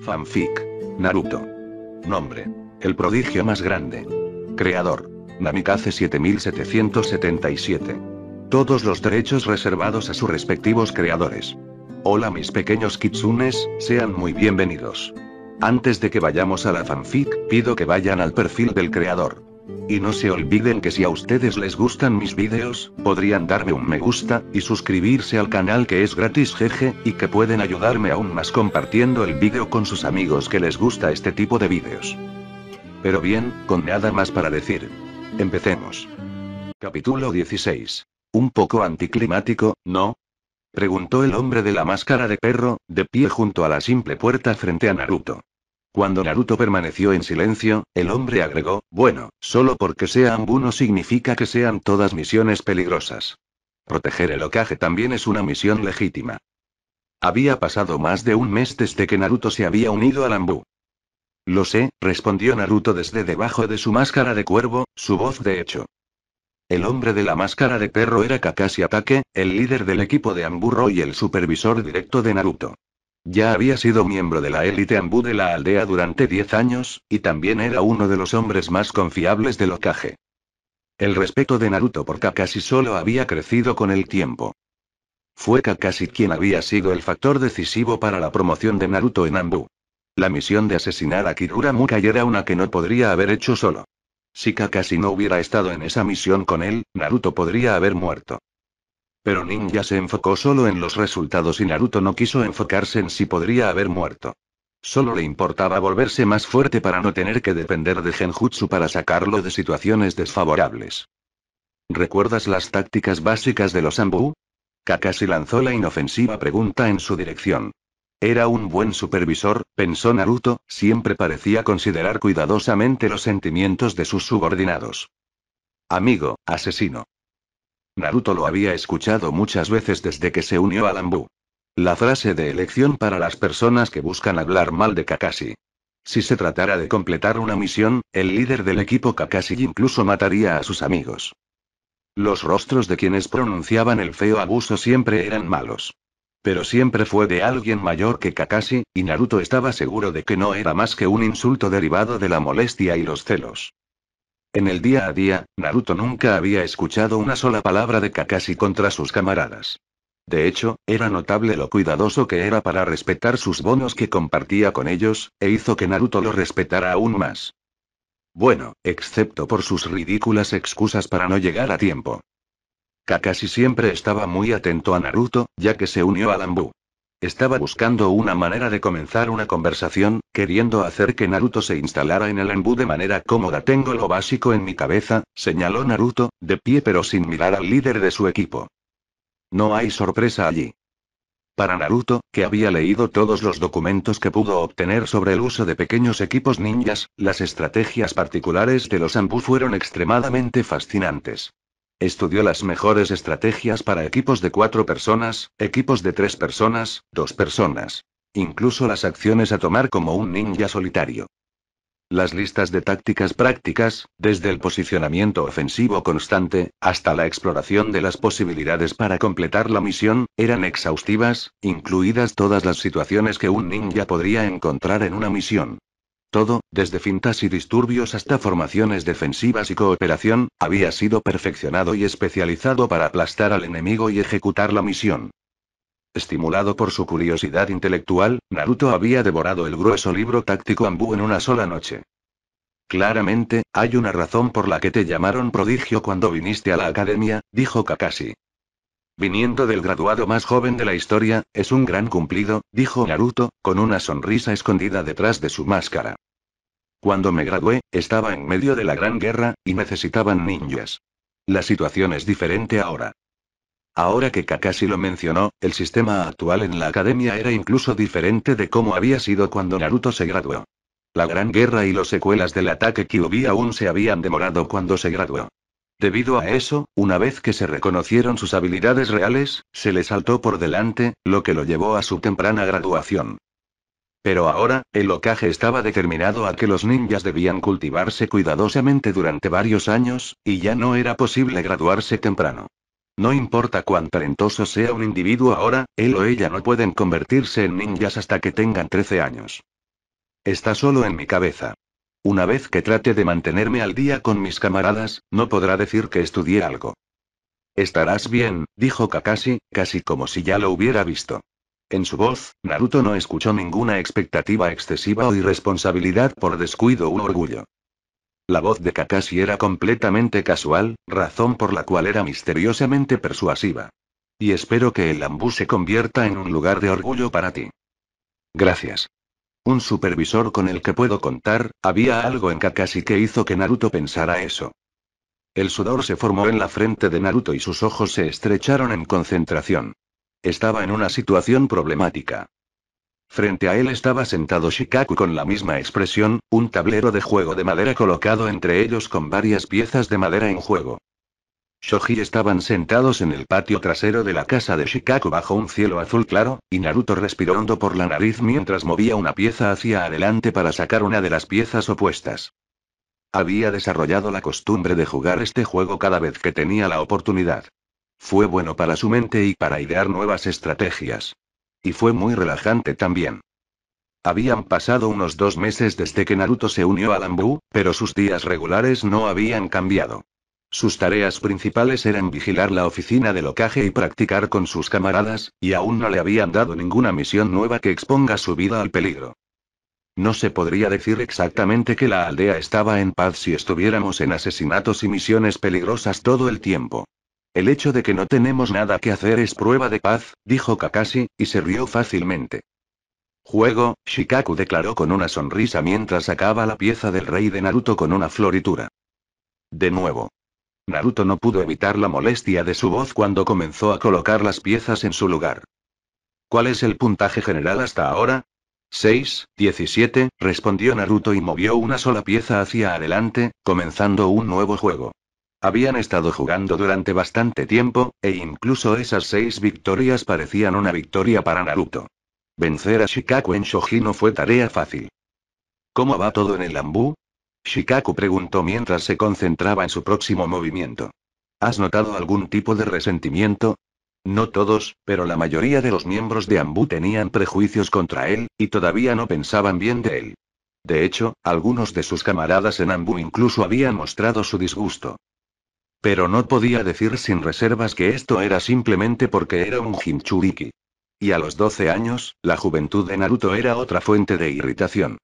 Fanfic. Naruto. Nombre. El prodigio más grande. Creador. Namikaze 7777. Todos los derechos reservados a sus respectivos creadores. Hola mis pequeños kitsunes, sean muy bienvenidos. Antes de que vayamos a la fanfic, pido que vayan al perfil del creador. Y no se olviden que si a ustedes les gustan mis vídeos, podrían darme un me gusta, y suscribirse al canal que es gratis jeje, y que pueden ayudarme aún más compartiendo el vídeo con sus amigos que les gusta este tipo de vídeos. Pero bien, con nada más para decir. Empecemos. Capítulo 16. Un poco anticlimático, ¿no? Preguntó el hombre de la máscara de perro, de pie junto a la simple puerta frente a Naruto. Cuando Naruto permaneció en silencio, el hombre agregó, bueno, solo porque sea Ambu no significa que sean todas misiones peligrosas. Proteger el Okage también es una misión legítima. Había pasado más de un mes desde que Naruto se había unido al Ambu. Lo sé, respondió Naruto desde debajo de su máscara de cuervo, su voz de hecho. El hombre de la máscara de perro era Kakashi Atake, el líder del equipo de Amburro y el supervisor directo de Naruto. Ya había sido miembro de la élite Ambu de la aldea durante 10 años, y también era uno de los hombres más confiables del Okage. El respeto de Naruto por Kakashi solo había crecido con el tiempo. Fue Kakashi quien había sido el factor decisivo para la promoción de Naruto en Ambu. La misión de asesinar a Kirura Mukai era una que no podría haber hecho solo. Si Kakashi no hubiera estado en esa misión con él, Naruto podría haber muerto. Pero Ninja se enfocó solo en los resultados y Naruto no quiso enfocarse en si podría haber muerto. Solo le importaba volverse más fuerte para no tener que depender de Genjutsu para sacarlo de situaciones desfavorables. ¿Recuerdas las tácticas básicas de los Ambu? Kakashi lanzó la inofensiva pregunta en su dirección. Era un buen supervisor, pensó Naruto, siempre parecía considerar cuidadosamente los sentimientos de sus subordinados. Amigo, asesino. Naruto lo había escuchado muchas veces desde que se unió a Lambu. La frase de elección para las personas que buscan hablar mal de Kakashi. Si se tratara de completar una misión, el líder del equipo Kakashi incluso mataría a sus amigos. Los rostros de quienes pronunciaban el feo abuso siempre eran malos. Pero siempre fue de alguien mayor que Kakashi, y Naruto estaba seguro de que no era más que un insulto derivado de la molestia y los celos. En el día a día, Naruto nunca había escuchado una sola palabra de Kakashi contra sus camaradas. De hecho, era notable lo cuidadoso que era para respetar sus bonos que compartía con ellos, e hizo que Naruto lo respetara aún más. Bueno, excepto por sus ridículas excusas para no llegar a tiempo. Kakashi siempre estaba muy atento a Naruto, ya que se unió a Lambú. Estaba buscando una manera de comenzar una conversación, queriendo hacer que Naruto se instalara en el embu de manera cómoda. Tengo lo básico en mi cabeza, señaló Naruto, de pie pero sin mirar al líder de su equipo. No hay sorpresa allí. Para Naruto, que había leído todos los documentos que pudo obtener sobre el uso de pequeños equipos ninjas, las estrategias particulares de los Ambu fueron extremadamente fascinantes. Estudió las mejores estrategias para equipos de cuatro personas, equipos de tres personas, dos personas. Incluso las acciones a tomar como un ninja solitario. Las listas de tácticas prácticas, desde el posicionamiento ofensivo constante, hasta la exploración de las posibilidades para completar la misión, eran exhaustivas, incluidas todas las situaciones que un ninja podría encontrar en una misión. Todo, desde fintas y disturbios hasta formaciones defensivas y cooperación, había sido perfeccionado y especializado para aplastar al enemigo y ejecutar la misión. Estimulado por su curiosidad intelectual, Naruto había devorado el grueso libro táctico Ambu en una sola noche. Claramente, hay una razón por la que te llamaron prodigio cuando viniste a la academia, dijo Kakashi. Viniendo del graduado más joven de la historia, es un gran cumplido, dijo Naruto, con una sonrisa escondida detrás de su máscara. Cuando me gradué, estaba en medio de la Gran Guerra, y necesitaban ninjas. La situación es diferente ahora. Ahora que Kakashi lo mencionó, el sistema actual en la academia era incluso diferente de cómo había sido cuando Naruto se graduó. La Gran Guerra y los secuelas del ataque Kyuubi aún se habían demorado cuando se graduó. Debido a eso, una vez que se reconocieron sus habilidades reales, se le saltó por delante, lo que lo llevó a su temprana graduación. Pero ahora, el ocaje estaba determinado a que los ninjas debían cultivarse cuidadosamente durante varios años, y ya no era posible graduarse temprano. No importa cuán talentoso sea un individuo ahora, él o ella no pueden convertirse en ninjas hasta que tengan 13 años. Está solo en mi cabeza. Una vez que trate de mantenerme al día con mis camaradas, no podrá decir que estudié algo. Estarás bien, dijo Kakashi, casi como si ya lo hubiera visto. En su voz, Naruto no escuchó ninguna expectativa excesiva o irresponsabilidad por descuido o orgullo. La voz de Kakashi era completamente casual, razón por la cual era misteriosamente persuasiva. Y espero que el Ambú se convierta en un lugar de orgullo para ti. Gracias. Un supervisor con el que puedo contar, había algo en Kakashi que hizo que Naruto pensara eso. El sudor se formó en la frente de Naruto y sus ojos se estrecharon en concentración. Estaba en una situación problemática. Frente a él estaba sentado Shikaku con la misma expresión, un tablero de juego de madera colocado entre ellos con varias piezas de madera en juego. Shoji estaban sentados en el patio trasero de la casa de Shikaku bajo un cielo azul claro, y Naruto respiró hondo por la nariz mientras movía una pieza hacia adelante para sacar una de las piezas opuestas. Había desarrollado la costumbre de jugar este juego cada vez que tenía la oportunidad. Fue bueno para su mente y para idear nuevas estrategias. Y fue muy relajante también. Habían pasado unos dos meses desde que Naruto se unió a Lambú, pero sus días regulares no habían cambiado. Sus tareas principales eran vigilar la oficina de locaje y practicar con sus camaradas, y aún no le habían dado ninguna misión nueva que exponga su vida al peligro. No se podría decir exactamente que la aldea estaba en paz si estuviéramos en asesinatos y misiones peligrosas todo el tiempo. El hecho de que no tenemos nada que hacer es prueba de paz, dijo Kakashi, y se rió fácilmente. Juego, Shikaku declaró con una sonrisa mientras sacaba la pieza del rey de Naruto con una floritura. De nuevo. Naruto no pudo evitar la molestia de su voz cuando comenzó a colocar las piezas en su lugar. ¿Cuál es el puntaje general hasta ahora? 6, 17, respondió Naruto y movió una sola pieza hacia adelante, comenzando un nuevo juego. Habían estado jugando durante bastante tiempo, e incluso esas seis victorias parecían una victoria para Naruto. Vencer a Shikaku en Shoji no fue tarea fácil. ¿Cómo va todo en el Ambu? Shikaku preguntó mientras se concentraba en su próximo movimiento. ¿Has notado algún tipo de resentimiento? No todos, pero la mayoría de los miembros de Ambu tenían prejuicios contra él, y todavía no pensaban bien de él. De hecho, algunos de sus camaradas en Ambu incluso habían mostrado su disgusto. Pero no podía decir sin reservas que esto era simplemente porque era un Jinchuriki. Y a los 12 años, la juventud de Naruto era otra fuente de irritación.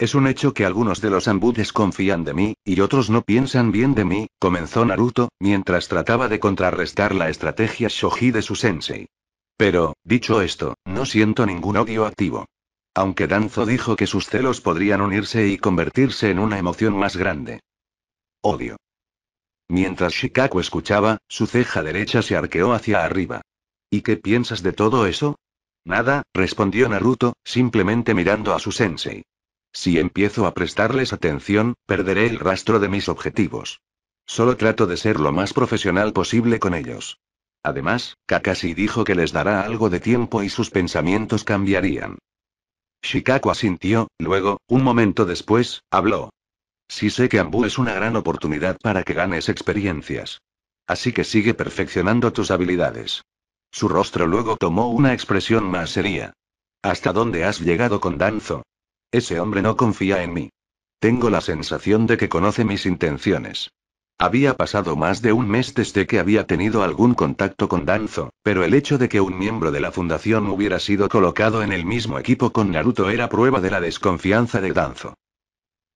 Es un hecho que algunos de los Anbu desconfían de mí, y otros no piensan bien de mí, comenzó Naruto, mientras trataba de contrarrestar la estrategia shoji de su sensei. Pero, dicho esto, no siento ningún odio activo. Aunque Danzo dijo que sus celos podrían unirse y convertirse en una emoción más grande. Odio. Mientras Shikaku escuchaba, su ceja derecha se arqueó hacia arriba. ¿Y qué piensas de todo eso? Nada, respondió Naruto, simplemente mirando a su sensei. Si empiezo a prestarles atención, perderé el rastro de mis objetivos. Solo trato de ser lo más profesional posible con ellos. Además, Kakashi dijo que les dará algo de tiempo y sus pensamientos cambiarían. Shikaku asintió, luego, un momento después, habló. Sí sé que Ambu es una gran oportunidad para que ganes experiencias. Así que sigue perfeccionando tus habilidades. Su rostro luego tomó una expresión más seria. ¿Hasta dónde has llegado con Danzo? Ese hombre no confía en mí. Tengo la sensación de que conoce mis intenciones. Había pasado más de un mes desde que había tenido algún contacto con Danzo, pero el hecho de que un miembro de la fundación hubiera sido colocado en el mismo equipo con Naruto era prueba de la desconfianza de Danzo.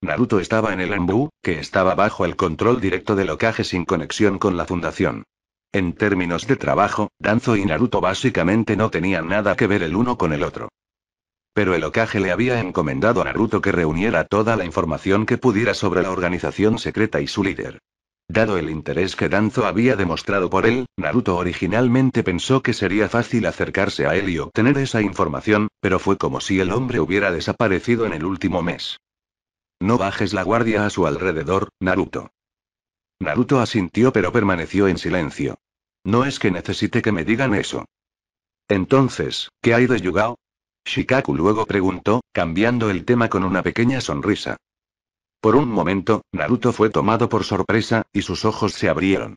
Naruto estaba en el Anbu, que estaba bajo el control directo del Okage sin conexión con la fundación. En términos de trabajo, Danzo y Naruto básicamente no tenían nada que ver el uno con el otro. Pero el Okage le había encomendado a Naruto que reuniera toda la información que pudiera sobre la organización secreta y su líder. Dado el interés que Danzo había demostrado por él, Naruto originalmente pensó que sería fácil acercarse a él y obtener esa información, pero fue como si el hombre hubiera desaparecido en el último mes. No bajes la guardia a su alrededor, Naruto. Naruto asintió pero permaneció en silencio. No es que necesite que me digan eso. Entonces, ¿qué hay de Yugao? Shikaku luego preguntó, cambiando el tema con una pequeña sonrisa. Por un momento, Naruto fue tomado por sorpresa, y sus ojos se abrieron.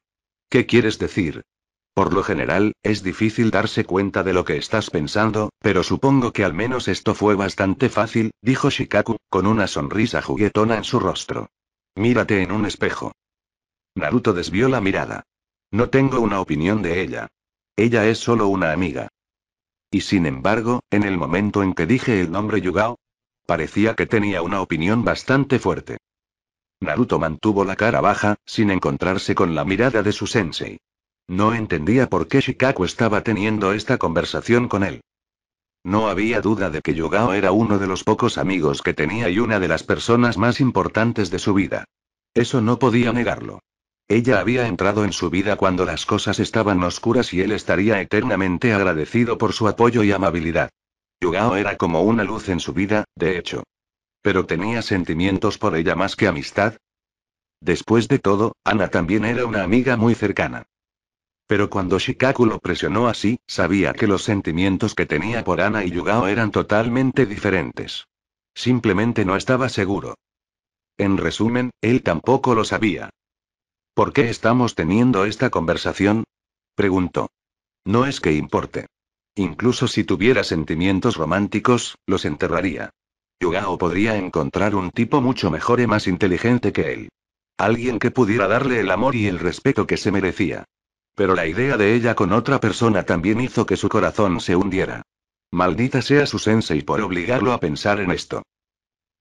¿Qué quieres decir? Por lo general, es difícil darse cuenta de lo que estás pensando, pero supongo que al menos esto fue bastante fácil, dijo Shikaku, con una sonrisa juguetona en su rostro. Mírate en un espejo. Naruto desvió la mirada. No tengo una opinión de ella. Ella es solo una amiga. Y sin embargo, en el momento en que dije el nombre Yugao, parecía que tenía una opinión bastante fuerte. Naruto mantuvo la cara baja, sin encontrarse con la mirada de su sensei. No entendía por qué Shikaku estaba teniendo esta conversación con él. No había duda de que Yugao era uno de los pocos amigos que tenía y una de las personas más importantes de su vida. Eso no podía negarlo. Ella había entrado en su vida cuando las cosas estaban oscuras y él estaría eternamente agradecido por su apoyo y amabilidad. Yugao era como una luz en su vida, de hecho. Pero tenía sentimientos por ella más que amistad. Después de todo, Ana también era una amiga muy cercana. Pero cuando Shikaku lo presionó así, sabía que los sentimientos que tenía por Ana y Yugao eran totalmente diferentes. Simplemente no estaba seguro. En resumen, él tampoco lo sabía. ¿Por qué estamos teniendo esta conversación? preguntó. No es que importe. Incluso si tuviera sentimientos románticos, los enterraría. Yugao podría encontrar un tipo mucho mejor y más inteligente que él. Alguien que pudiera darle el amor y el respeto que se merecía. Pero la idea de ella con otra persona también hizo que su corazón se hundiera. Maldita sea su sensei por obligarlo a pensar en esto.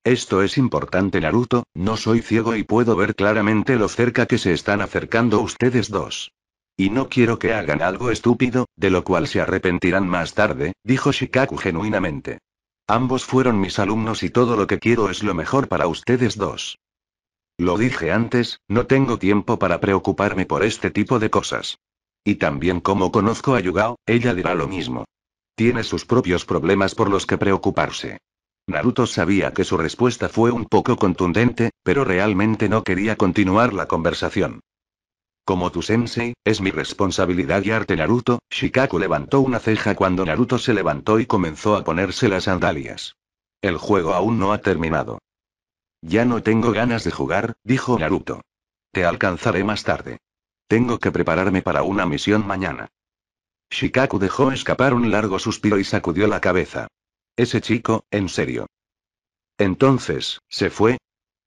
Esto es importante Naruto, no soy ciego y puedo ver claramente lo cerca que se están acercando ustedes dos. Y no quiero que hagan algo estúpido, de lo cual se arrepentirán más tarde, dijo Shikaku genuinamente. Ambos fueron mis alumnos y todo lo que quiero es lo mejor para ustedes dos. Lo dije antes, no tengo tiempo para preocuparme por este tipo de cosas. Y también como conozco a Yugao, ella dirá lo mismo. Tiene sus propios problemas por los que preocuparse. Naruto sabía que su respuesta fue un poco contundente, pero realmente no quería continuar la conversación. Como tu sensei, es mi responsabilidad guiarte Naruto, Shikaku levantó una ceja cuando Naruto se levantó y comenzó a ponerse las sandalias. El juego aún no ha terminado. Ya no tengo ganas de jugar, dijo Naruto. Te alcanzaré más tarde. Tengo que prepararme para una misión mañana. Shikaku dejó escapar un largo suspiro y sacudió la cabeza. Ese chico, en serio. Entonces, ¿se fue?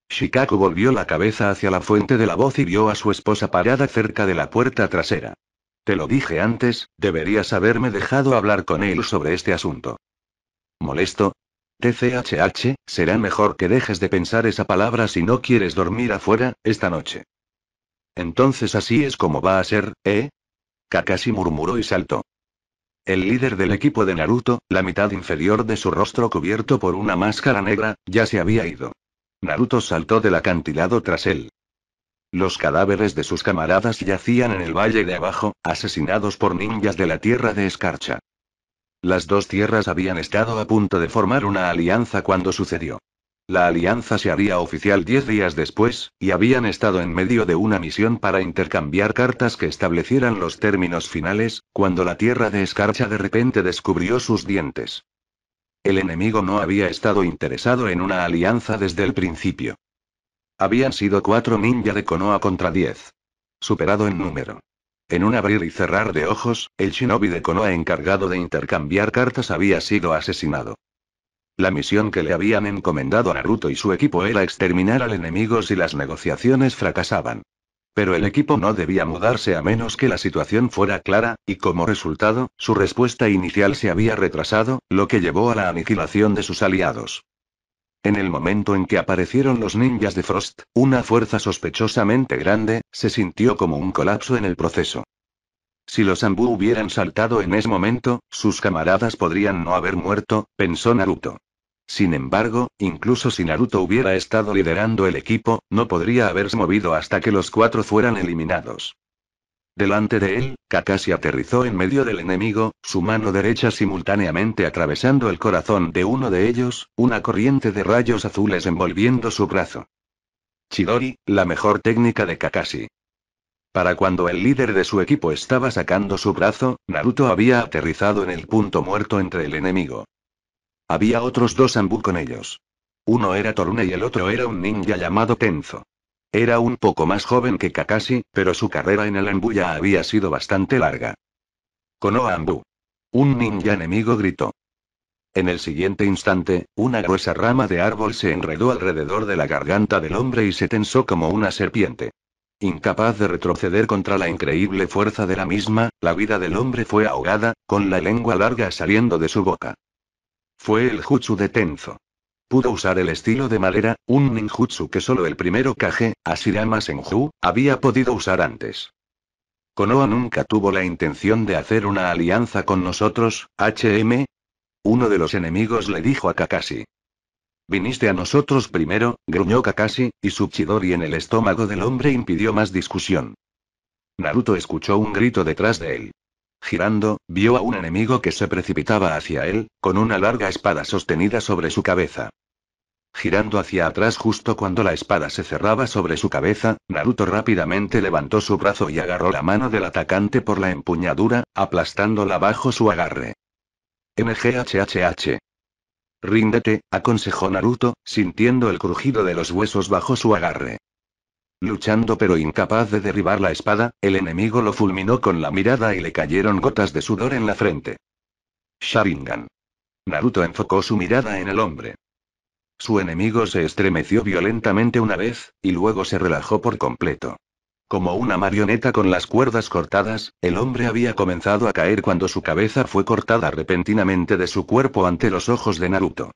Shikaku volvió la cabeza hacia la fuente de la voz y vio a su esposa parada cerca de la puerta trasera. Te lo dije antes, deberías haberme dejado hablar con él sobre este asunto. ¿Molesto? TCHH, será mejor que dejes de pensar esa palabra si no quieres dormir afuera, esta noche. Entonces así es como va a ser, ¿eh? Kakashi murmuró y saltó. El líder del equipo de Naruto, la mitad inferior de su rostro cubierto por una máscara negra, ya se había ido. Naruto saltó del acantilado tras él. Los cadáveres de sus camaradas yacían en el valle de abajo, asesinados por ninjas de la tierra de escarcha. Las dos tierras habían estado a punto de formar una alianza cuando sucedió. La alianza se haría oficial diez días después, y habían estado en medio de una misión para intercambiar cartas que establecieran los términos finales, cuando la tierra de escarcha de repente descubrió sus dientes. El enemigo no había estado interesado en una alianza desde el principio. Habían sido cuatro ninja de Konoha contra diez. Superado en número. En un abrir y cerrar de ojos, el shinobi de Konoha encargado de intercambiar cartas había sido asesinado. La misión que le habían encomendado a Naruto y su equipo era exterminar al enemigo si las negociaciones fracasaban. Pero el equipo no debía mudarse a menos que la situación fuera clara, y como resultado, su respuesta inicial se había retrasado, lo que llevó a la aniquilación de sus aliados. En el momento en que aparecieron los ninjas de Frost, una fuerza sospechosamente grande, se sintió como un colapso en el proceso. Si los Ambu hubieran saltado en ese momento, sus camaradas podrían no haber muerto, pensó Naruto. Sin embargo, incluso si Naruto hubiera estado liderando el equipo, no podría haberse movido hasta que los cuatro fueran eliminados. Delante de él, Kakashi aterrizó en medio del enemigo, su mano derecha simultáneamente atravesando el corazón de uno de ellos, una corriente de rayos azules envolviendo su brazo. Chidori, la mejor técnica de Kakashi. Para cuando el líder de su equipo estaba sacando su brazo, Naruto había aterrizado en el punto muerto entre el enemigo. Había otros dos Ambu con ellos. Uno era Torune y el otro era un ninja llamado Tenzo. Era un poco más joven que Kakashi, pero su carrera en el Ambu ya había sido bastante larga. Konoha Ambu. Un ninja enemigo gritó. En el siguiente instante, una gruesa rama de árbol se enredó alrededor de la garganta del hombre y se tensó como una serpiente. Incapaz de retroceder contra la increíble fuerza de la misma, la vida del hombre fue ahogada, con la lengua larga saliendo de su boca. Fue el jutsu de Tenzo. Pudo usar el estilo de madera, un ninjutsu que solo el primero Kage, Asirama Senju, había podido usar antes. Konoha nunca tuvo la intención de hacer una alianza con nosotros, HM. Uno de los enemigos le dijo a Kakashi. Viniste a nosotros primero, gruñó Kakashi, y su chidori en el estómago del hombre impidió más discusión. Naruto escuchó un grito detrás de él. Girando, vio a un enemigo que se precipitaba hacia él, con una larga espada sostenida sobre su cabeza. Girando hacia atrás justo cuando la espada se cerraba sobre su cabeza, Naruto rápidamente levantó su brazo y agarró la mano del atacante por la empuñadura, aplastándola bajo su agarre. MGHHH Ríndete, aconsejó Naruto, sintiendo el crujido de los huesos bajo su agarre. Luchando pero incapaz de derribar la espada, el enemigo lo fulminó con la mirada y le cayeron gotas de sudor en la frente. Sharingan. Naruto enfocó su mirada en el hombre. Su enemigo se estremeció violentamente una vez, y luego se relajó por completo. Como una marioneta con las cuerdas cortadas, el hombre había comenzado a caer cuando su cabeza fue cortada repentinamente de su cuerpo ante los ojos de Naruto.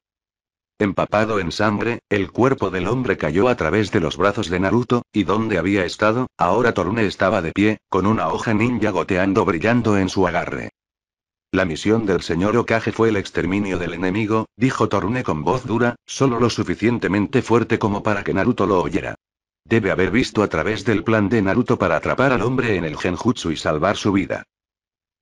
Empapado en sangre, el cuerpo del hombre cayó a través de los brazos de Naruto, y donde había estado, ahora Torune estaba de pie, con una hoja ninja goteando brillando en su agarre. La misión del señor Okage fue el exterminio del enemigo, dijo Torune con voz dura, solo lo suficientemente fuerte como para que Naruto lo oyera. Debe haber visto a través del plan de Naruto para atrapar al hombre en el genjutsu y salvar su vida.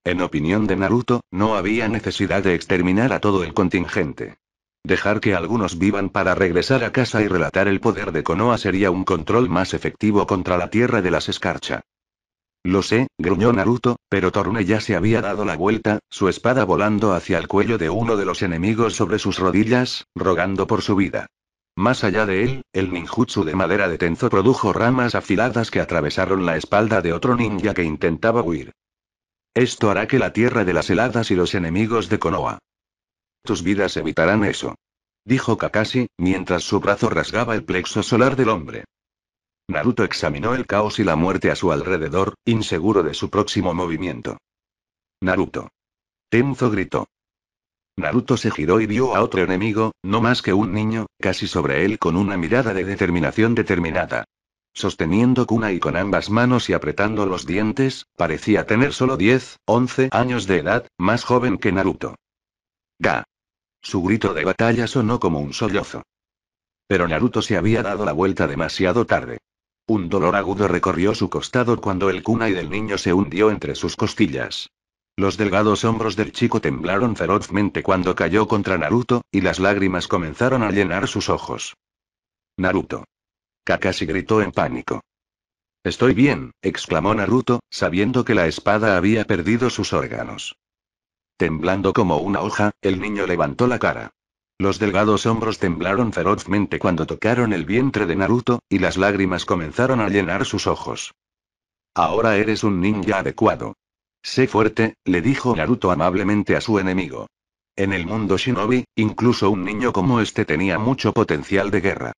En opinión de Naruto, no había necesidad de exterminar a todo el contingente. Dejar que algunos vivan para regresar a casa y relatar el poder de Konoha sería un control más efectivo contra la tierra de las escarcha. Lo sé, gruñó Naruto, pero Torune ya se había dado la vuelta, su espada volando hacia el cuello de uno de los enemigos sobre sus rodillas, rogando por su vida. Más allá de él, el ninjutsu de madera de Tenzo produjo ramas afiladas que atravesaron la espalda de otro ninja que intentaba huir. Esto hará que la tierra de las heladas y los enemigos de Konoha. Tus vidas evitarán eso. Dijo Kakashi, mientras su brazo rasgaba el plexo solar del hombre. Naruto examinó el caos y la muerte a su alrededor, inseguro de su próximo movimiento. Naruto. Tenzo gritó. Naruto se giró y vio a otro enemigo, no más que un niño, casi sobre él con una mirada de determinación determinada. Sosteniendo Kunai con ambas manos y apretando los dientes, parecía tener solo 10, 11 años de edad, más joven que Naruto. ¡Ga! Su grito de batalla sonó como un sollozo. Pero Naruto se había dado la vuelta demasiado tarde. Un dolor agudo recorrió su costado cuando el kunai del niño se hundió entre sus costillas. Los delgados hombros del chico temblaron ferozmente cuando cayó contra Naruto, y las lágrimas comenzaron a llenar sus ojos. Naruto. Kakashi gritó en pánico. Estoy bien, exclamó Naruto, sabiendo que la espada había perdido sus órganos. Temblando como una hoja, el niño levantó la cara. Los delgados hombros temblaron ferozmente cuando tocaron el vientre de Naruto, y las lágrimas comenzaron a llenar sus ojos. Ahora eres un ninja adecuado, Sé fuerte, le dijo Naruto amablemente a su enemigo. En el mundo shinobi, incluso un niño como este tenía mucho potencial de guerra.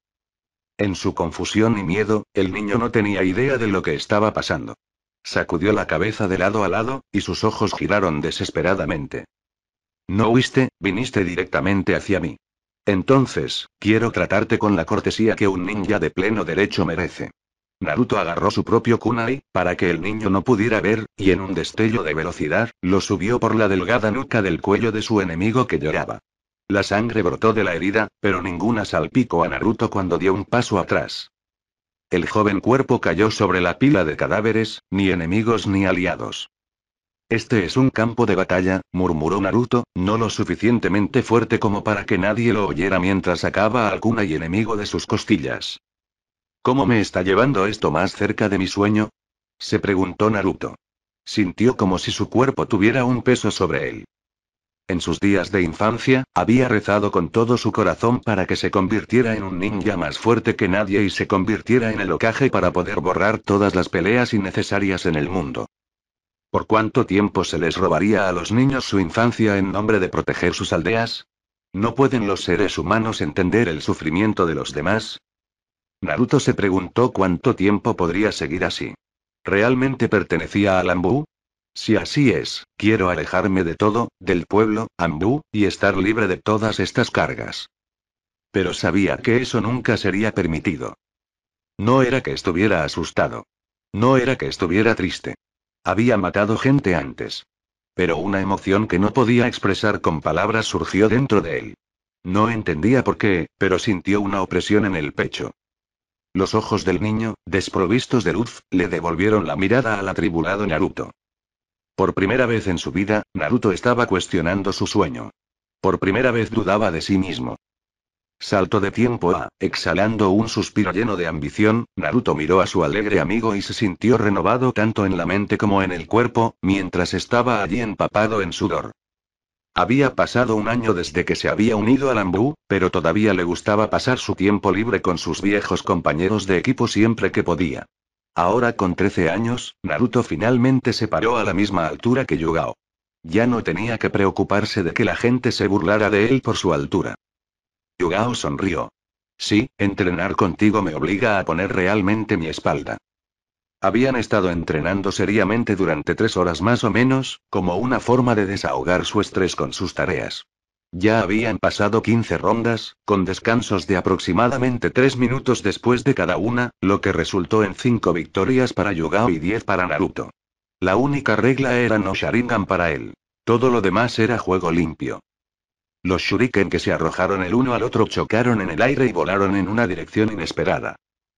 En su confusión y miedo, el niño no tenía idea de lo que estaba pasando. Sacudió la cabeza de lado a lado, y sus ojos giraron desesperadamente. No huiste, viniste directamente hacia mí. Entonces, quiero tratarte con la cortesía que un ninja de pleno derecho merece. Naruto agarró su propio kunai, para que el niño no pudiera ver, y en un destello de velocidad, lo subió por la delgada nuca del cuello de su enemigo que lloraba. La sangre brotó de la herida, pero ninguna salpicó a Naruto cuando dio un paso atrás. El joven cuerpo cayó sobre la pila de cadáveres, ni enemigos ni aliados. Este es un campo de batalla, murmuró Naruto, no lo suficientemente fuerte como para que nadie lo oyera mientras sacaba al kunai enemigo de sus costillas. ¿Cómo me está llevando esto más cerca de mi sueño? se preguntó Naruto. Sintió como si su cuerpo tuviera un peso sobre él. En sus días de infancia, había rezado con todo su corazón para que se convirtiera en un ninja más fuerte que nadie y se convirtiera en el ocaje para poder borrar todas las peleas innecesarias en el mundo. ¿Por cuánto tiempo se les robaría a los niños su infancia en nombre de proteger sus aldeas? ¿No pueden los seres humanos entender el sufrimiento de los demás? Naruto se preguntó cuánto tiempo podría seguir así. ¿Realmente pertenecía al Ambu? Si así es, quiero alejarme de todo, del pueblo, Ambu, y estar libre de todas estas cargas. Pero sabía que eso nunca sería permitido. No era que estuviera asustado. No era que estuviera triste. Había matado gente antes. Pero una emoción que no podía expresar con palabras surgió dentro de él. No entendía por qué, pero sintió una opresión en el pecho. Los ojos del niño, desprovistos de luz, le devolvieron la mirada al atribulado Naruto. Por primera vez en su vida, Naruto estaba cuestionando su sueño. Por primera vez dudaba de sí mismo. Salto de tiempo a, exhalando un suspiro lleno de ambición, Naruto miró a su alegre amigo y se sintió renovado tanto en la mente como en el cuerpo, mientras estaba allí empapado en sudor. Había pasado un año desde que se había unido a Lambú, pero todavía le gustaba pasar su tiempo libre con sus viejos compañeros de equipo siempre que podía. Ahora con 13 años, Naruto finalmente se paró a la misma altura que Yugao. Ya no tenía que preocuparse de que la gente se burlara de él por su altura. Yugao sonrió. Sí, entrenar contigo me obliga a poner realmente mi espalda. Habían estado entrenando seriamente durante tres horas más o menos, como una forma de desahogar su estrés con sus tareas. Ya habían pasado 15 rondas, con descansos de aproximadamente 3 minutos después de cada una, lo que resultó en cinco victorias para Yugao y 10 para Naruto. La única regla era no Sharingan para él. Todo lo demás era juego limpio. Los shuriken que se arrojaron el uno al otro chocaron en el aire y volaron en una dirección inesperada.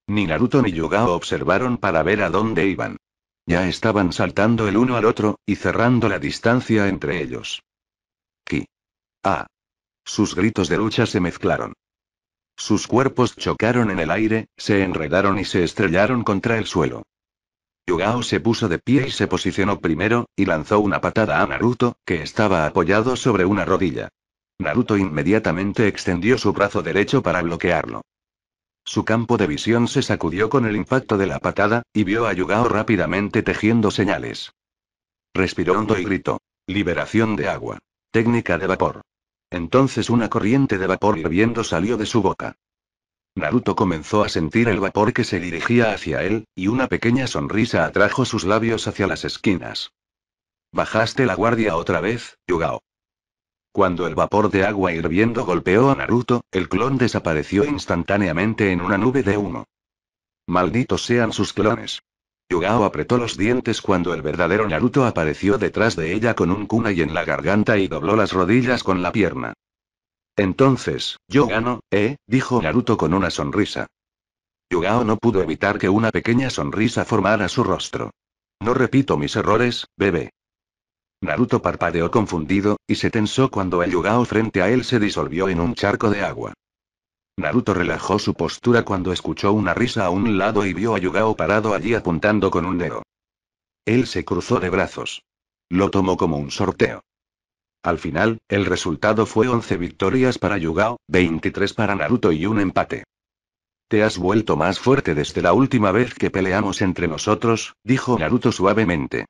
Ni Naruto ni Yugao observaron para ver a dónde iban. Ya estaban saltando el uno al otro, y cerrando la distancia entre ellos. Ki. Ah. Sus gritos de lucha se mezclaron. Sus cuerpos chocaron en el aire, se enredaron y se estrellaron contra el suelo. Yugao se puso de pie y se posicionó primero, y lanzó una patada a Naruto, que estaba apoyado sobre una rodilla. Naruto inmediatamente extendió su brazo derecho para bloquearlo. Su campo de visión se sacudió con el impacto de la patada, y vio a Yugao rápidamente tejiendo señales. Respiró hondo y gritó. Liberación de agua. Técnica de vapor. Entonces una corriente de vapor hirviendo salió de su boca. Naruto comenzó a sentir el vapor que se dirigía hacia él, y una pequeña sonrisa atrajo sus labios hacia las esquinas. Bajaste la guardia otra vez, Yugao. Cuando el vapor de agua hirviendo golpeó a Naruto, el clon desapareció instantáneamente en una nube de humo. Malditos sean sus clones. Yugao apretó los dientes cuando el verdadero Naruto apareció detrás de ella con un kunai en la garganta y dobló las rodillas con la pierna. Entonces, yo gano, ¿eh? dijo Naruto con una sonrisa. Yugao no pudo evitar que una pequeña sonrisa formara su rostro. No repito mis errores, bebé. Naruto parpadeó confundido, y se tensó cuando el yugao frente a él se disolvió en un charco de agua. Naruto relajó su postura cuando escuchó una risa a un lado y vio a Yugao parado allí apuntando con un dedo. Él se cruzó de brazos. Lo tomó como un sorteo. Al final, el resultado fue 11 victorias para Yugao, 23 para Naruto y un empate. Te has vuelto más fuerte desde la última vez que peleamos entre nosotros, dijo Naruto suavemente.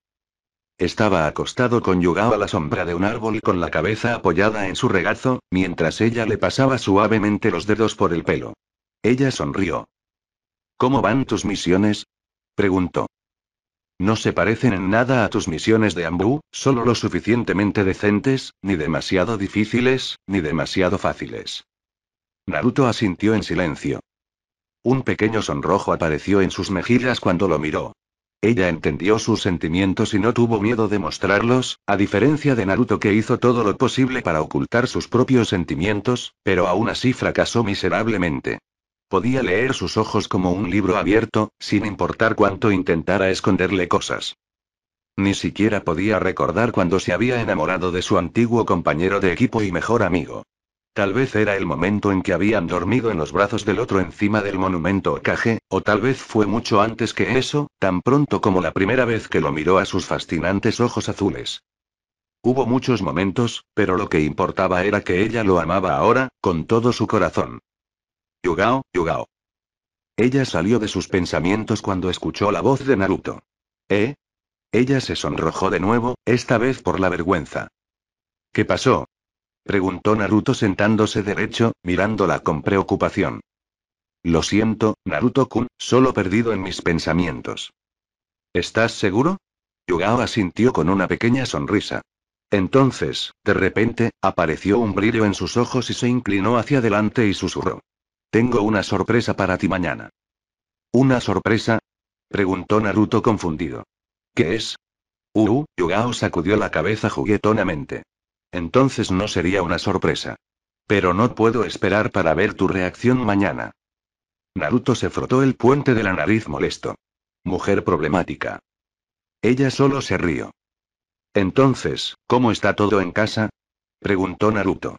Estaba acostado con Yugao a la sombra de un árbol y con la cabeza apoyada en su regazo, mientras ella le pasaba suavemente los dedos por el pelo. Ella sonrió. ¿Cómo van tus misiones? preguntó. No se parecen en nada a tus misiones de Ambu, solo lo suficientemente decentes, ni demasiado difíciles, ni demasiado fáciles. Naruto asintió en silencio. Un pequeño sonrojo apareció en sus mejillas cuando lo miró. Ella entendió sus sentimientos y no tuvo miedo de mostrarlos, a diferencia de Naruto que hizo todo lo posible para ocultar sus propios sentimientos, pero aún así fracasó miserablemente. Podía leer sus ojos como un libro abierto, sin importar cuánto intentara esconderle cosas. Ni siquiera podía recordar cuando se había enamorado de su antiguo compañero de equipo y mejor amigo. Tal vez era el momento en que habían dormido en los brazos del otro encima del monumento Okage, o tal vez fue mucho antes que eso, tan pronto como la primera vez que lo miró a sus fascinantes ojos azules. Hubo muchos momentos, pero lo que importaba era que ella lo amaba ahora, con todo su corazón. Yugao, Yugao. Ella salió de sus pensamientos cuando escuchó la voz de Naruto. ¿Eh? Ella se sonrojó de nuevo, esta vez por la vergüenza. ¿Qué pasó? Preguntó Naruto sentándose derecho, mirándola con preocupación. Lo siento, Naruto-kun, solo perdido en mis pensamientos. ¿Estás seguro? Yugao asintió con una pequeña sonrisa. Entonces, de repente, apareció un brillo en sus ojos y se inclinó hacia adelante y susurró. Tengo una sorpresa para ti mañana. ¿Una sorpresa? preguntó Naruto confundido. ¿Qué es? Uh, Yugao sacudió la cabeza juguetonamente. Entonces no sería una sorpresa. Pero no puedo esperar para ver tu reacción mañana. Naruto se frotó el puente de la nariz molesto. Mujer problemática. Ella solo se rió. Entonces, ¿cómo está todo en casa? preguntó Naruto.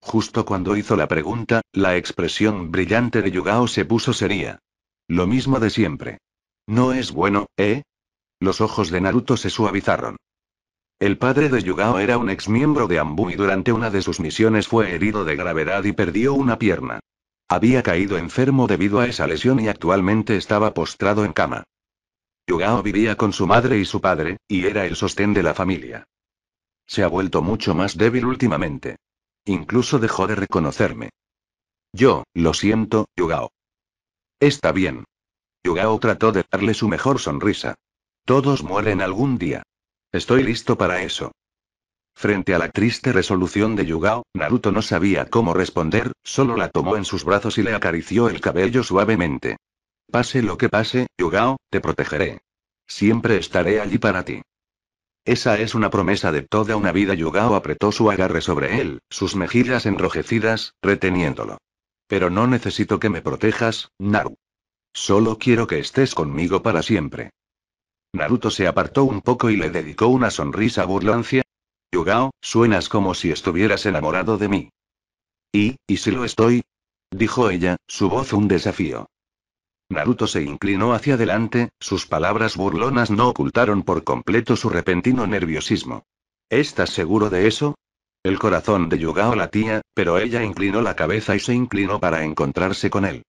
Justo cuando hizo la pregunta, la expresión brillante de Yugao se puso seria. Lo mismo de siempre. No es bueno, ¿eh? Los ojos de Naruto se suavizaron. El padre de Yugao era un ex miembro de Ambu y durante una de sus misiones fue herido de gravedad y perdió una pierna. Había caído enfermo debido a esa lesión y actualmente estaba postrado en cama. Yugao vivía con su madre y su padre, y era el sostén de la familia. Se ha vuelto mucho más débil últimamente. Incluso dejó de reconocerme. Yo, lo siento, Yugao. Está bien. Yugao trató de darle su mejor sonrisa. Todos mueren algún día. Estoy listo para eso. Frente a la triste resolución de Yugao, Naruto no sabía cómo responder, solo la tomó en sus brazos y le acarició el cabello suavemente. Pase lo que pase, Yugao, te protegeré. Siempre estaré allí para ti. Esa es una promesa de toda una vida. Yugao apretó su agarre sobre él, sus mejillas enrojecidas, reteniéndolo. Pero no necesito que me protejas, Naru. Solo quiero que estés conmigo para siempre. Naruto se apartó un poco y le dedicó una sonrisa burlancia. Yugao, suenas como si estuvieras enamorado de mí. ¿Y, y si lo estoy? dijo ella, su voz un desafío. Naruto se inclinó hacia adelante, sus palabras burlonas no ocultaron por completo su repentino nerviosismo. ¿Estás seguro de eso? El corazón de Yugao latía, pero ella inclinó la cabeza y se inclinó para encontrarse con él.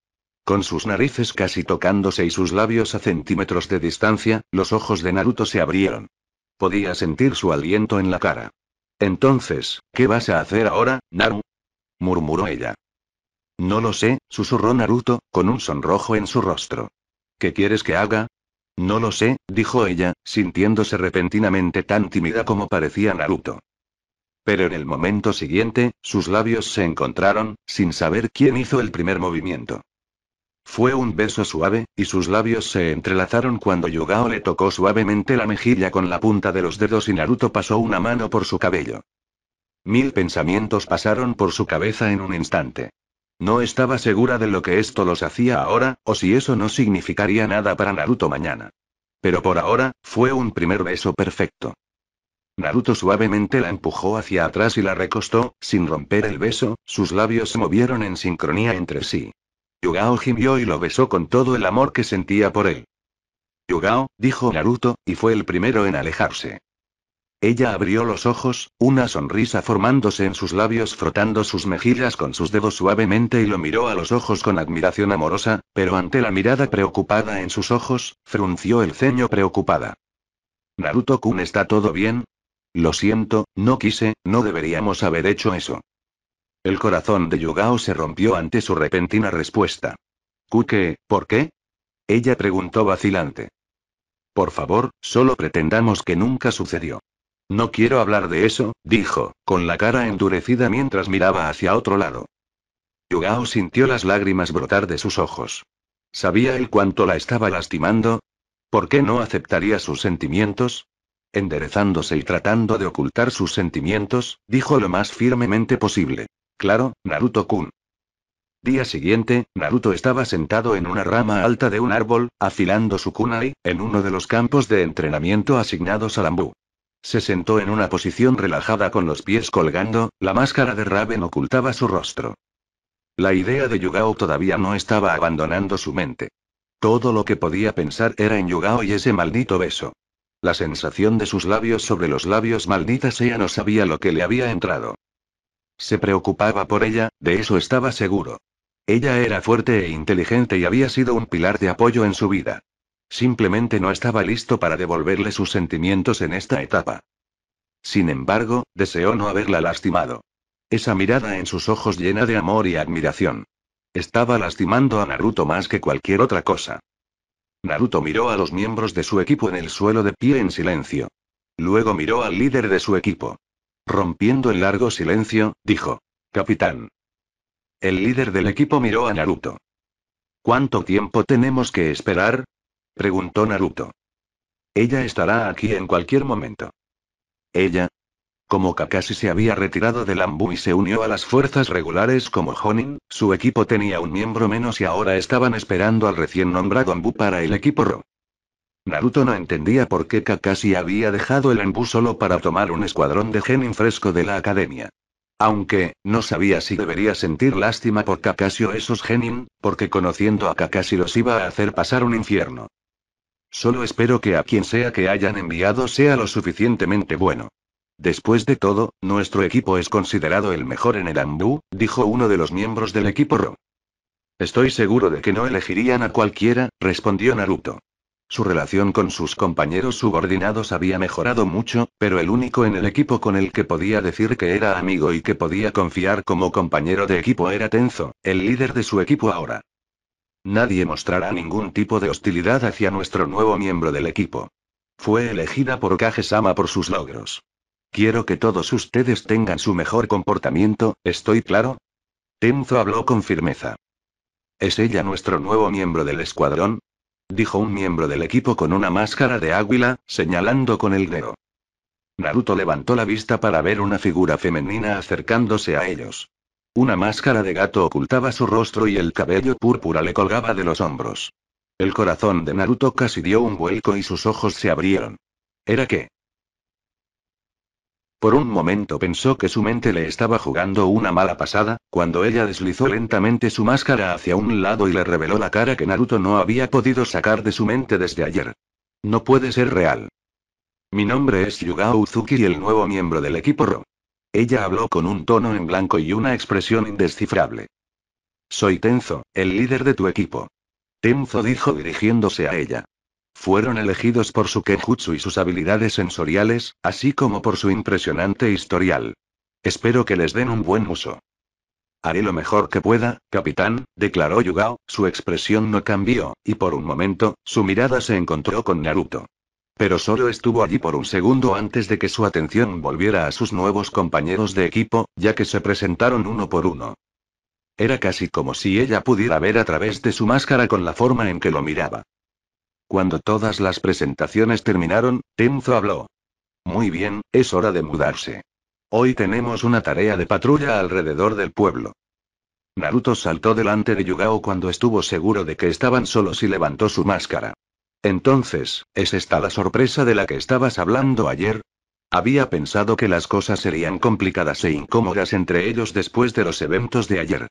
Con sus narices casi tocándose y sus labios a centímetros de distancia, los ojos de Naruto se abrieron. Podía sentir su aliento en la cara. Entonces, ¿qué vas a hacer ahora, Naru? murmuró ella. No lo sé, susurró Naruto, con un sonrojo en su rostro. ¿Qué quieres que haga? No lo sé, dijo ella, sintiéndose repentinamente tan tímida como parecía Naruto. Pero en el momento siguiente, sus labios se encontraron, sin saber quién hizo el primer movimiento. Fue un beso suave, y sus labios se entrelazaron cuando Yugao le tocó suavemente la mejilla con la punta de los dedos y Naruto pasó una mano por su cabello. Mil pensamientos pasaron por su cabeza en un instante. No estaba segura de lo que esto los hacía ahora, o si eso no significaría nada para Naruto mañana. Pero por ahora, fue un primer beso perfecto. Naruto suavemente la empujó hacia atrás y la recostó, sin romper el beso, sus labios se movieron en sincronía entre sí. Yugao gimió y lo besó con todo el amor que sentía por él. Yugao, dijo Naruto, y fue el primero en alejarse. Ella abrió los ojos, una sonrisa formándose en sus labios frotando sus mejillas con sus dedos suavemente y lo miró a los ojos con admiración amorosa, pero ante la mirada preocupada en sus ojos, frunció el ceño preocupada. Naruto-kun está todo bien. Lo siento, no quise, no deberíamos haber hecho eso. El corazón de Yugao se rompió ante su repentina respuesta. ¿Kuke, por qué? Ella preguntó vacilante. Por favor, solo pretendamos que nunca sucedió. No quiero hablar de eso, dijo, con la cara endurecida mientras miraba hacia otro lado. Yugao sintió las lágrimas brotar de sus ojos. ¿Sabía él cuánto la estaba lastimando? ¿Por qué no aceptaría sus sentimientos? Enderezándose y tratando de ocultar sus sentimientos, dijo lo más firmemente posible. Claro, Naruto-kun. Día siguiente, Naruto estaba sentado en una rama alta de un árbol, afilando su kunai, en uno de los campos de entrenamiento asignados a Lambu. Se sentó en una posición relajada con los pies colgando, la máscara de Raven ocultaba su rostro. La idea de Yugao todavía no estaba abandonando su mente. Todo lo que podía pensar era en Yugao y ese maldito beso. La sensación de sus labios sobre los labios maldita sea no sabía lo que le había entrado. Se preocupaba por ella, de eso estaba seguro. Ella era fuerte e inteligente y había sido un pilar de apoyo en su vida. Simplemente no estaba listo para devolverle sus sentimientos en esta etapa. Sin embargo, deseó no haberla lastimado. Esa mirada en sus ojos llena de amor y admiración. Estaba lastimando a Naruto más que cualquier otra cosa. Naruto miró a los miembros de su equipo en el suelo de pie en silencio. Luego miró al líder de su equipo. Rompiendo el largo silencio, dijo. Capitán. El líder del equipo miró a Naruto. ¿Cuánto tiempo tenemos que esperar? preguntó Naruto. Ella estará aquí en cualquier momento. Ella. Como Kakashi se había retirado del Ambu y se unió a las fuerzas regulares como Honin, su equipo tenía un miembro menos y ahora estaban esperando al recién nombrado Ambu para el equipo Ro. Naruto no entendía por qué Kakashi había dejado el embú solo para tomar un escuadrón de genin fresco de la academia. Aunque, no sabía si debería sentir lástima por Kakashi o esos genin, porque conociendo a Kakashi los iba a hacer pasar un infierno. Solo espero que a quien sea que hayan enviado sea lo suficientemente bueno. Después de todo, nuestro equipo es considerado el mejor en el Ambu, dijo uno de los miembros del equipo Ro. Estoy seguro de que no elegirían a cualquiera, respondió Naruto. Su relación con sus compañeros subordinados había mejorado mucho, pero el único en el equipo con el que podía decir que era amigo y que podía confiar como compañero de equipo era Tenzo, el líder de su equipo ahora. Nadie mostrará ningún tipo de hostilidad hacia nuestro nuevo miembro del equipo. Fue elegida por Kagesama por sus logros. Quiero que todos ustedes tengan su mejor comportamiento, ¿estoy claro? Tenzo habló con firmeza. ¿Es ella nuestro nuevo miembro del escuadrón? dijo un miembro del equipo con una máscara de águila, señalando con el dedo. Naruto levantó la vista para ver una figura femenina acercándose a ellos. Una máscara de gato ocultaba su rostro y el cabello púrpura le colgaba de los hombros. El corazón de Naruto casi dio un vuelco y sus ojos se abrieron. ¿Era qué? Por un momento pensó que su mente le estaba jugando una mala pasada, cuando ella deslizó lentamente su máscara hacia un lado y le reveló la cara que Naruto no había podido sacar de su mente desde ayer. No puede ser real. Mi nombre es Yugao Uzuki y el nuevo miembro del equipo Ro. Ella habló con un tono en blanco y una expresión indescifrable. Soy Tenzo, el líder de tu equipo. Tenzo dijo dirigiéndose a ella. Fueron elegidos por su kenjutsu y sus habilidades sensoriales, así como por su impresionante historial. Espero que les den un buen uso. Haré lo mejor que pueda, capitán, declaró Yugao, su expresión no cambió, y por un momento, su mirada se encontró con Naruto. Pero solo estuvo allí por un segundo antes de que su atención volviera a sus nuevos compañeros de equipo, ya que se presentaron uno por uno. Era casi como si ella pudiera ver a través de su máscara con la forma en que lo miraba. Cuando todas las presentaciones terminaron, Tenzo habló. Muy bien, es hora de mudarse. Hoy tenemos una tarea de patrulla alrededor del pueblo. Naruto saltó delante de Yugao cuando estuvo seguro de que estaban solos y levantó su máscara. Entonces, ¿es esta la sorpresa de la que estabas hablando ayer? Había pensado que las cosas serían complicadas e incómodas entre ellos después de los eventos de ayer.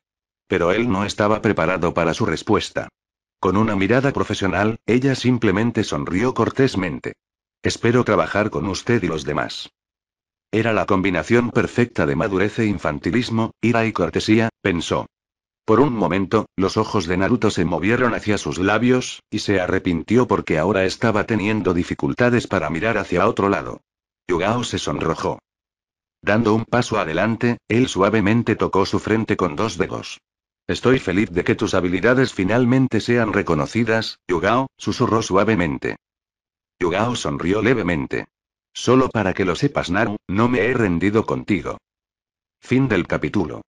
Pero él no estaba preparado para su respuesta. Con una mirada profesional, ella simplemente sonrió cortésmente. Espero trabajar con usted y los demás. Era la combinación perfecta de madurez e infantilismo, ira y cortesía, pensó. Por un momento, los ojos de Naruto se movieron hacia sus labios, y se arrepintió porque ahora estaba teniendo dificultades para mirar hacia otro lado. Yugao se sonrojó. Dando un paso adelante, él suavemente tocó su frente con dos dedos. Estoy feliz de que tus habilidades finalmente sean reconocidas, Yugao, susurró suavemente. Yugao sonrió levemente. Solo para que lo sepas, Naru, no me he rendido contigo. Fin del capítulo.